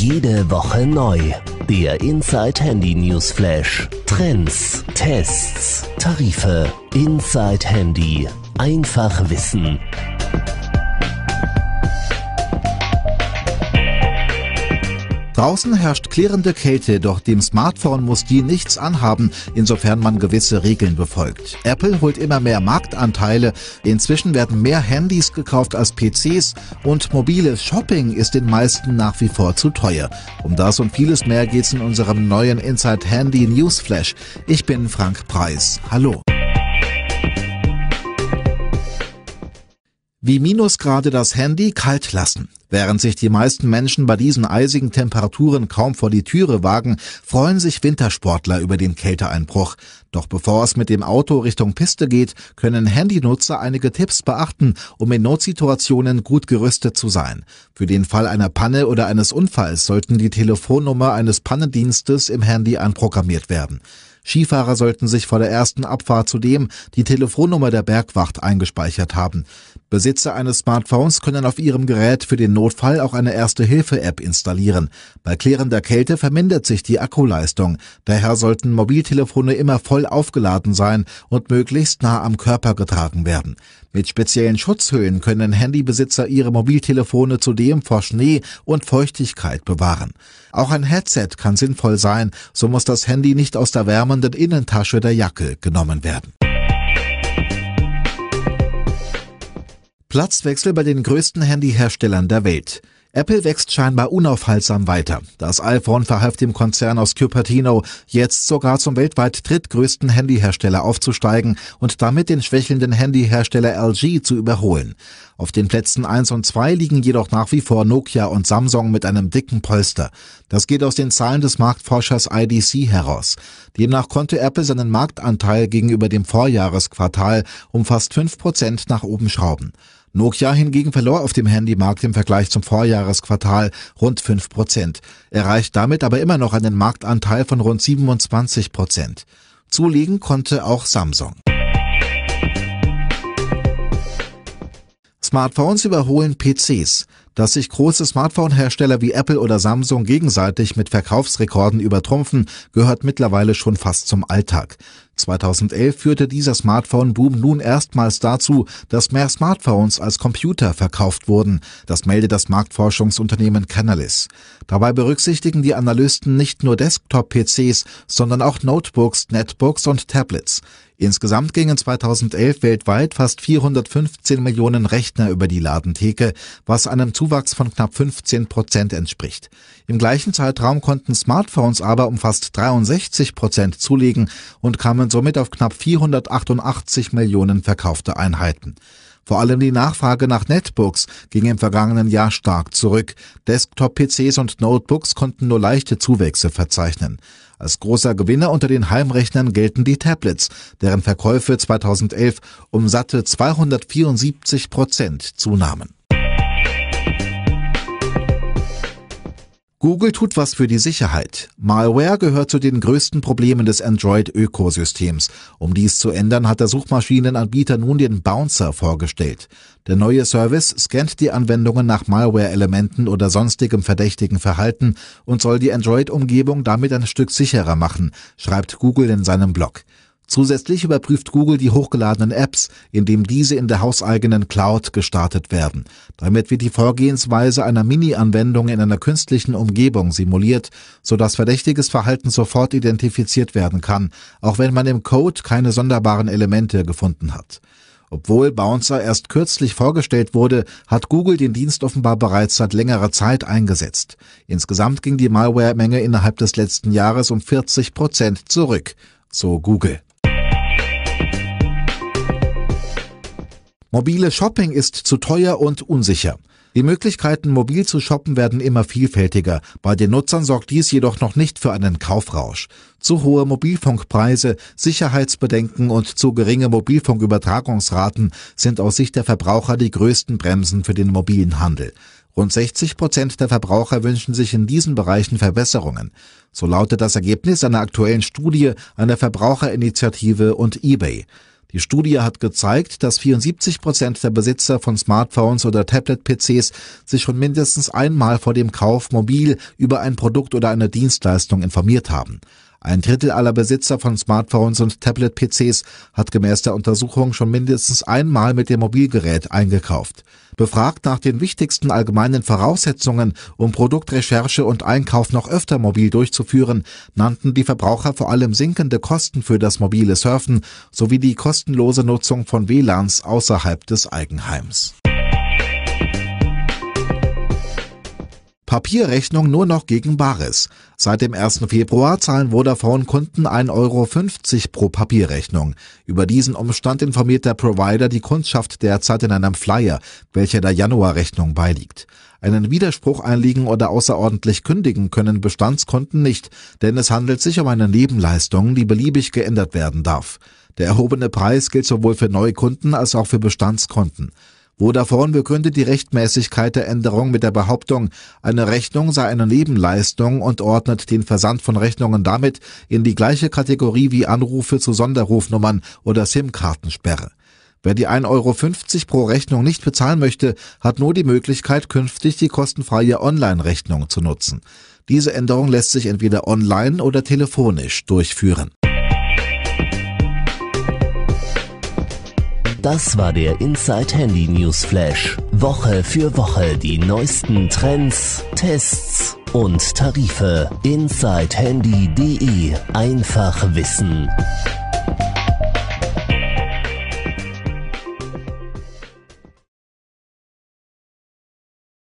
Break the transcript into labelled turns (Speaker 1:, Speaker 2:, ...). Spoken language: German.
Speaker 1: Jede Woche neu. Der Inside Handy News Flash. Trends, Tests, Tarife. Inside Handy. Einfach wissen. Draußen herrscht klärende Kälte, doch dem Smartphone muss die nichts anhaben, insofern man gewisse Regeln befolgt. Apple holt immer mehr Marktanteile, inzwischen werden mehr Handys gekauft als PCs und mobiles Shopping ist den meisten nach wie vor zu teuer. Um das und vieles mehr geht's in unserem neuen Inside Handy News Flash. Ich bin Frank Preis. Hallo. wie Minusgrade das Handy kalt lassen. Während sich die meisten Menschen bei diesen eisigen Temperaturen kaum vor die Türe wagen, freuen sich Wintersportler über den Kälteeinbruch. Doch bevor es mit dem Auto Richtung Piste geht, können Handynutzer einige Tipps beachten, um in Notsituationen gut gerüstet zu sein. Für den Fall einer Panne oder eines Unfalls sollten die Telefonnummer eines Pannendienstes im Handy anprogrammiert werden. Skifahrer sollten sich vor der ersten Abfahrt zudem die Telefonnummer der Bergwacht eingespeichert haben. Besitzer eines Smartphones können auf ihrem Gerät für den Notfall auch eine Erste-Hilfe-App installieren. Bei klärender Kälte vermindert sich die Akkuleistung. Daher sollten Mobiltelefone immer voll aufgeladen sein und möglichst nah am Körper getragen werden. Mit speziellen Schutzhüllen können Handybesitzer ihre Mobiltelefone zudem vor Schnee und Feuchtigkeit bewahren. Auch ein Headset kann sinnvoll sein, so muss das Handy nicht aus der wärmenden Innentasche der Jacke genommen werden. Platzwechsel bei den größten Handyherstellern der Welt. Apple wächst scheinbar unaufhaltsam weiter. Das iPhone verhalf dem Konzern aus Cupertino, jetzt sogar zum weltweit drittgrößten Handyhersteller aufzusteigen und damit den schwächelnden Handyhersteller LG zu überholen. Auf den Plätzen 1 und 2 liegen jedoch nach wie vor Nokia und Samsung mit einem dicken Polster. Das geht aus den Zahlen des Marktforschers IDC heraus. Demnach konnte Apple seinen Marktanteil gegenüber dem Vorjahresquartal um fast 5% nach oben schrauben. Nokia hingegen verlor auf dem Handymarkt im Vergleich zum Vorjahresquartal rund 5 Prozent, erreicht damit aber immer noch einen Marktanteil von rund 27 Prozent. Zulegen konnte auch Samsung. Smartphones überholen PCs. Dass sich große Smartphone-Hersteller wie Apple oder Samsung gegenseitig mit Verkaufsrekorden übertrumpfen, gehört mittlerweile schon fast zum Alltag. 2011 führte dieser Smartphone-Boom nun erstmals dazu, dass mehr Smartphones als Computer verkauft wurden. Das meldet das Marktforschungsunternehmen Canalys. Dabei berücksichtigen die Analysten nicht nur Desktop-PCs, sondern auch Notebooks, Netbooks und Tablets. Insgesamt gingen 2011 weltweit fast 415 Millionen Rechner über die Ladentheke, was einem Zuwachs von knapp 15 Prozent entspricht. Im gleichen Zeitraum konnten Smartphones aber um fast 63 Prozent zulegen und kamen kamen somit auf knapp 488 Millionen verkaufte Einheiten. Vor allem die Nachfrage nach Netbooks ging im vergangenen Jahr stark zurück. Desktop-PCs und Notebooks konnten nur leichte Zuwächse verzeichnen. Als großer Gewinner unter den Heimrechnern gelten die Tablets, deren Verkäufe 2011 um satte 274 Prozent zunahmen. Google tut was für die Sicherheit. Malware gehört zu den größten Problemen des Android-Ökosystems. Um dies zu ändern, hat der Suchmaschinenanbieter nun den Bouncer vorgestellt. Der neue Service scannt die Anwendungen nach Malware-Elementen oder sonstigem verdächtigen Verhalten und soll die Android-Umgebung damit ein Stück sicherer machen, schreibt Google in seinem Blog. Zusätzlich überprüft Google die hochgeladenen Apps, indem diese in der hauseigenen Cloud gestartet werden. Damit wird die Vorgehensweise einer Mini-Anwendung in einer künstlichen Umgebung simuliert, sodass verdächtiges Verhalten sofort identifiziert werden kann, auch wenn man im Code keine sonderbaren Elemente gefunden hat. Obwohl Bouncer erst kürzlich vorgestellt wurde, hat Google den Dienst offenbar bereits seit längerer Zeit eingesetzt. Insgesamt ging die Malware-Menge innerhalb des letzten Jahres um 40 Prozent zurück, so Google. Mobile Shopping ist zu teuer und unsicher. Die Möglichkeiten, mobil zu shoppen, werden immer vielfältiger. Bei den Nutzern sorgt dies jedoch noch nicht für einen Kaufrausch. Zu hohe Mobilfunkpreise, Sicherheitsbedenken und zu geringe Mobilfunkübertragungsraten sind aus Sicht der Verbraucher die größten Bremsen für den mobilen Handel. Rund 60 Prozent der Verbraucher wünschen sich in diesen Bereichen Verbesserungen. So lautet das Ergebnis einer aktuellen Studie einer Verbraucherinitiative und eBay. Die Studie hat gezeigt, dass 74 Prozent der Besitzer von Smartphones oder Tablet-PCs sich schon mindestens einmal vor dem Kauf mobil über ein Produkt oder eine Dienstleistung informiert haben. Ein Drittel aller Besitzer von Smartphones und Tablet-PCs hat gemäß der Untersuchung schon mindestens einmal mit dem Mobilgerät eingekauft. Befragt nach den wichtigsten allgemeinen Voraussetzungen, um Produktrecherche und Einkauf noch öfter mobil durchzuführen, nannten die Verbraucher vor allem sinkende Kosten für das mobile Surfen sowie die kostenlose Nutzung von WLANs außerhalb des Eigenheims. Papierrechnung nur noch gegen Bares. Seit dem 1. Februar zahlen Vodafone-Kunden 1,50 Euro pro Papierrechnung. Über diesen Umstand informiert der Provider die Kundschaft derzeit in einem Flyer, welcher der Januarrechnung beiliegt. Einen Widerspruch einlegen oder außerordentlich kündigen können Bestandskunden nicht, denn es handelt sich um eine Nebenleistung, die beliebig geändert werden darf. Der erhobene Preis gilt sowohl für Neukunden als auch für Bestandskunden. Vodafone begründet die Rechtmäßigkeit der Änderung mit der Behauptung, eine Rechnung sei eine Nebenleistung und ordnet den Versand von Rechnungen damit in die gleiche Kategorie wie Anrufe zu Sonderrufnummern oder SIM-Kartensperre. Wer die 1,50 Euro pro Rechnung nicht bezahlen möchte, hat nur die Möglichkeit, künftig die kostenfreie Online-Rechnung zu nutzen. Diese Änderung lässt sich entweder online oder telefonisch durchführen. Das war der Inside Handy News Flash. Woche für Woche die neuesten Trends, Tests und Tarife. InsideHandy.de. Einfach wissen.